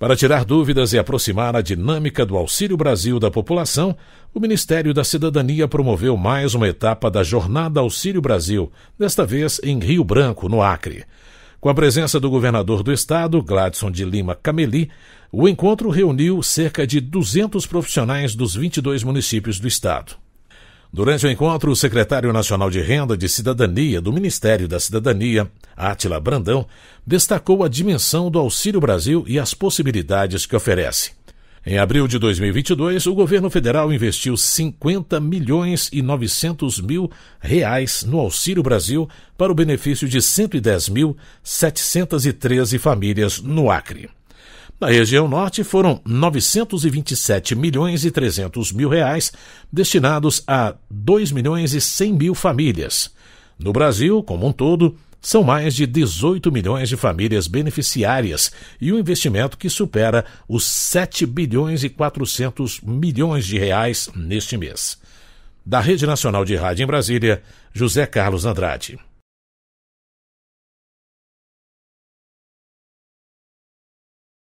Para tirar dúvidas e aproximar a dinâmica do Auxílio Brasil da população, o Ministério da Cidadania promoveu mais uma etapa da Jornada Auxílio Brasil, desta vez em Rio Branco, no Acre. Com a presença do governador do estado, Gladson de Lima Cameli, o encontro reuniu cerca de 200 profissionais dos 22 municípios do estado. Durante o encontro, o secretário nacional de Renda de Cidadania do Ministério da Cidadania, Átila Brandão, destacou a dimensão do Auxílio Brasil e as possibilidades que oferece. Em abril de 2022, o governo federal investiu 50 milhões e 900 mil reais no Auxílio Brasil para o benefício de 110.713 famílias no Acre. Na região norte foram 927 milhões e 300 mil reais destinados a 2 milhões e 100 mil famílias. No Brasil, como um todo, são mais de 18 milhões de famílias beneficiárias e um investimento que supera os 7 bilhões e 400 milhões de reais neste mês. Da Rede Nacional de Rádio em Brasília, José Carlos Andrade.